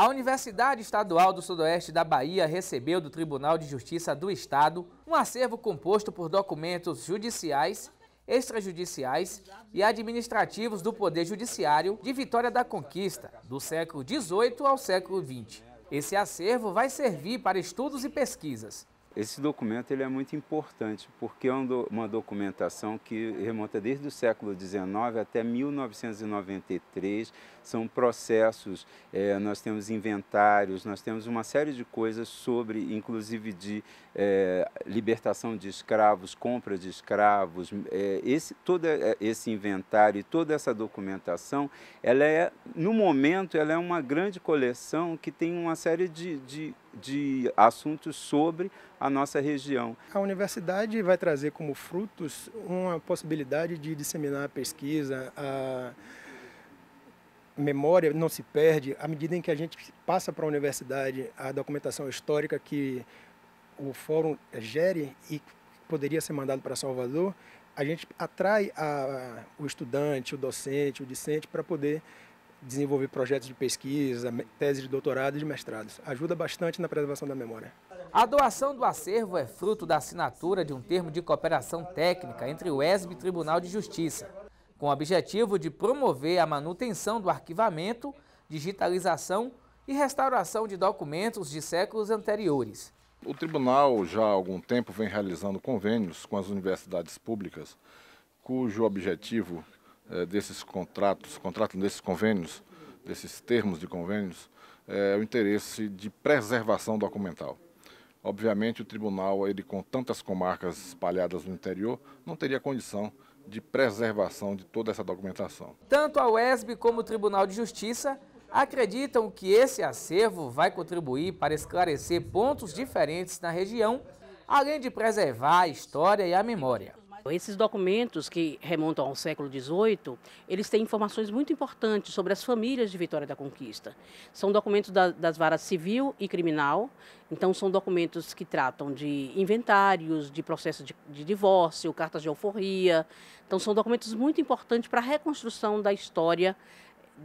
A Universidade Estadual do Sudoeste da Bahia recebeu do Tribunal de Justiça do Estado um acervo composto por documentos judiciais, extrajudiciais e administrativos do Poder Judiciário de Vitória da Conquista, do século XVIII ao século XX. Esse acervo vai servir para estudos e pesquisas, esse documento ele é muito importante porque é uma documentação que remonta desde o século XIX até 1993. São processos, é, nós temos inventários, nós temos uma série de coisas sobre, inclusive de é, libertação de escravos, compra de escravos. É, esse, todo é, esse inventário e toda essa documentação, ela é, no momento, ela é uma grande coleção que tem uma série de, de de assuntos sobre a nossa região. A universidade vai trazer como frutos uma possibilidade de disseminar a pesquisa, a memória não se perde à medida em que a gente passa para a universidade a documentação histórica que o fórum gere e poderia ser mandado para Salvador, a gente atrai a, o estudante, o docente, o discente para poder desenvolver projetos de pesquisa, teses de doutorado e de mestrados. Ajuda bastante na preservação da memória. A doação do acervo é fruto da assinatura de um termo de cooperação técnica entre o ESB e o Tribunal de Justiça, com o objetivo de promover a manutenção do arquivamento, digitalização e restauração de documentos de séculos anteriores. O tribunal já há algum tempo vem realizando convênios com as universidades públicas, cujo objetivo eh, desses contratos, contratam desses convênios, desses termos de convênios, eh, é o interesse de preservação documental. Obviamente, o tribunal, ele com tantas comarcas espalhadas no interior, não teria condição de preservação de toda essa documentação. Tanto a UESB como o Tribunal de Justiça acreditam que esse acervo vai contribuir para esclarecer pontos diferentes na região, além de preservar a história e a memória. Esses documentos que remontam ao século XVIII, eles têm informações muito importantes sobre as famílias de Vitória da Conquista. São documentos da, das varas civil e criminal, então são documentos que tratam de inventários, de processo de, de divórcio, cartas de alforria. Então são documentos muito importantes para a reconstrução da história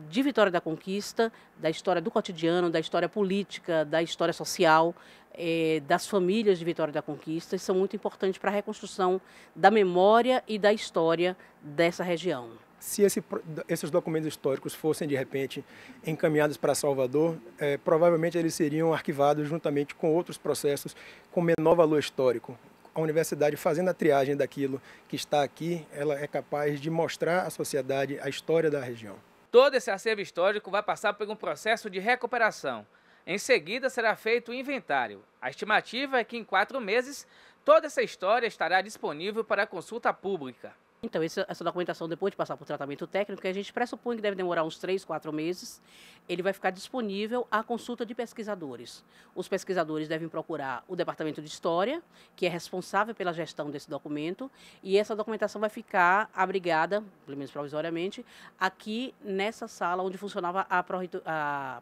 de Vitória da Conquista, da história do cotidiano, da história política, da história social, é, das famílias de Vitória da Conquista, e são muito importantes para a reconstrução da memória e da história dessa região. Se esse, esses documentos históricos fossem, de repente, encaminhados para Salvador, é, provavelmente eles seriam arquivados juntamente com outros processos com menor valor histórico a universidade fazendo a triagem daquilo que está aqui, ela é capaz de mostrar à sociedade a história da região. Todo esse acervo histórico vai passar por um processo de recuperação. Em seguida, será feito o inventário. A estimativa é que em quatro meses, toda essa história estará disponível para consulta pública. Então, essa documentação, depois de passar por tratamento técnico, que a gente pressupõe que deve demorar uns três, quatro meses, ele vai ficar disponível à consulta de pesquisadores. Os pesquisadores devem procurar o Departamento de História, que é responsável pela gestão desse documento, e essa documentação vai ficar abrigada, pelo menos provisoriamente, aqui nessa sala onde funcionava a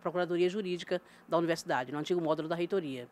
Procuradoria Jurídica da Universidade, no antigo módulo da reitoria.